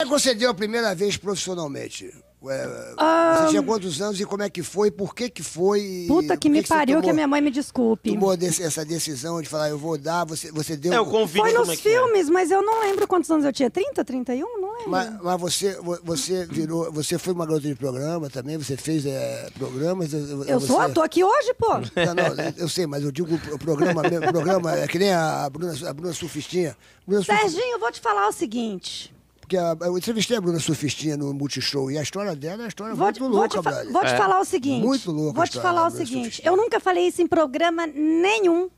Como é que você deu a primeira vez profissionalmente? Ué, você tinha ah. quantos anos e como é que foi? Por que que foi? Puta que, que me que pariu, tomou, que a minha mãe me desculpe. Tomou essa decisão de falar, eu vou dar, você, você deu... É, foi nos é, é. filmes, é? mas eu não lembro quantos anos eu tinha. 30, 31? Não lembro. Mas, mas você, você virou... Você foi uma garota de programa também, você fez é, programas... Eh, eh, eu você... sou, tô aqui hoje, pô. Não, não, eu sei, mas eu digo o programa mesmo, programa, é que nem a Bruna, a Bruna Surfistinha. Bruna Serginho, eu vou te falar o seguinte... Porque a, eu entrevistei a Bruna Surfistinha no Multishow e a história dela é uma história vou muito te, louca, Vou te, vou te é. falar o seguinte. Muito louca Vou te falar o seguinte. Eu nunca falei isso em programa nenhum.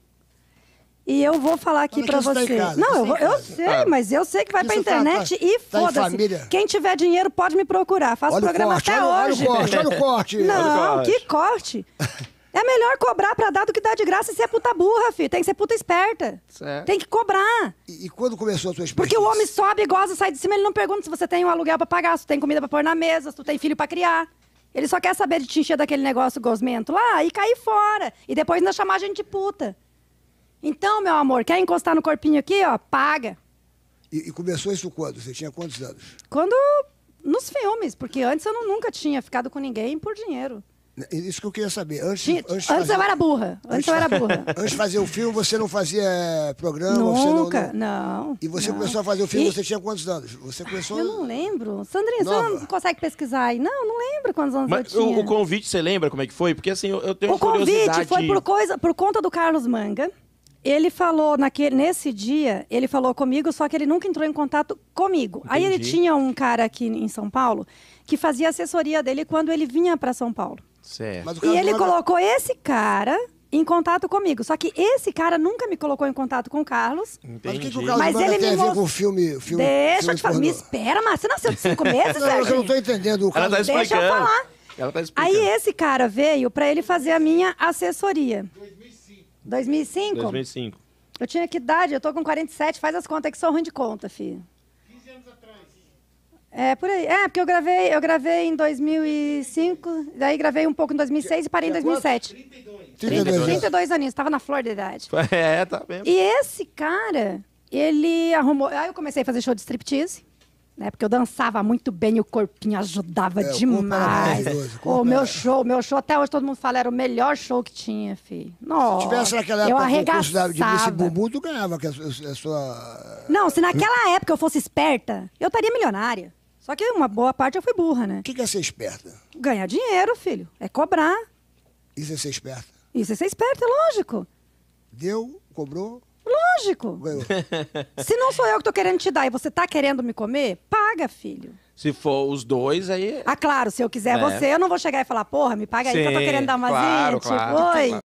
E eu vou falar aqui para você. Tá casa, não, eu, tá eu sei, é. mas eu sei que vai para tá internet tá, tá, e foda-se. Quem tiver dinheiro pode me procurar. Faço olha programa corte, até olha, hoje. Olha o corte, olha o corte. Não, o corte. que corte. É melhor cobrar para dar do que dar de graça e ser puta burra, filho. Tem que ser puta esperta. Certo. Tem que cobrar. E, e quando começou a sua expertise? Porque o homem sobe, goza, sai de cima, ele não pergunta se você tem um aluguel para pagar, se tem comida para pôr na mesa, se tu tem filho para criar. Ele só quer saber de te encher daquele negócio gosmento lá e cair fora. E depois ainda chamar a gente de puta. Então, meu amor, quer encostar no corpinho aqui, ó? Paga. E, e começou isso quando? Você tinha quantos anos? Quando. Nos filmes, porque antes eu não, nunca tinha ficado com ninguém por dinheiro. Né, isso que eu queria saber. Antes, antes, antes fazer... eu era burra. Antes, antes eu era burra. Antes de fazer o filme, você não fazia eh, programa? Nunca, não, não, E você não. começou a fazer o filme, e... você tinha quantos anos? Você começou... Eu não lembro. Sandrinha, Nova. você não consegue pesquisar aí? Não, não lembro quantos anos Mas eu tinha. O, o convite, você lembra como é que foi? Porque assim, eu, eu tenho o curiosidade... O convite foi por, coisa, por conta do Carlos Manga. Ele falou, naquele, nesse dia, ele falou comigo, só que ele nunca entrou em contato comigo. Entendi. Aí ele tinha um cara aqui em São Paulo que fazia assessoria dele quando ele vinha para São Paulo. Certo. E ele colocou esse cara em contato comigo. Só que esse cara nunca me colocou em contato com o Carlos. Entendi. Mas que, que o Carlos mas ele tem me mostrou a com o filme, filme Deixa filme eu te falar. Me espera, mas você nasceu de cinco meses, não, eu não tô entendendo o Carlos. Ela tá explicando. Deixa eu falar. Ela tá explicando. Aí esse cara veio pra ele fazer a minha assessoria. 2005. 2005? 2005. Eu tinha que idade? Eu tô com 47. Faz as contas que sou ruim de conta, filho. 15 anos atrás. É, por aí. É, porque eu gravei, eu gravei em 2005, daí gravei um pouco em 2006 e parei em 2007. 32. 32, 32 aninhos, estava na flor da idade. É, tá mesmo. E esse cara, ele arrumou... Aí eu comecei a fazer show de striptease. Né, porque eu dançava muito bem, e o corpinho ajudava é, demais. O, o meu show, meu show até hoje todo mundo fala era o melhor show que tinha, filho. Nossa, se tivesse naquela época eu arregaçava. de esse bumbum, tu ganhava é é a sua Não, se naquela época eu fosse esperta, eu estaria milionária. Só que uma boa parte eu fui burra, né? O que, que é ser esperta? Ganhar dinheiro, filho. É cobrar. Isso é ser esperta? Isso é ser esperta, é lógico. Deu, cobrou, Lógico. Ganhou. Se não sou eu que tô querendo te dar e você tá querendo me comer, paga, filho. Se for os dois, aí. Ah, claro, se eu quiser é. você, eu não vou chegar e falar, porra, me paga aí Sim, que eu tô querendo dar uma claro, Claro, Oi. Claro.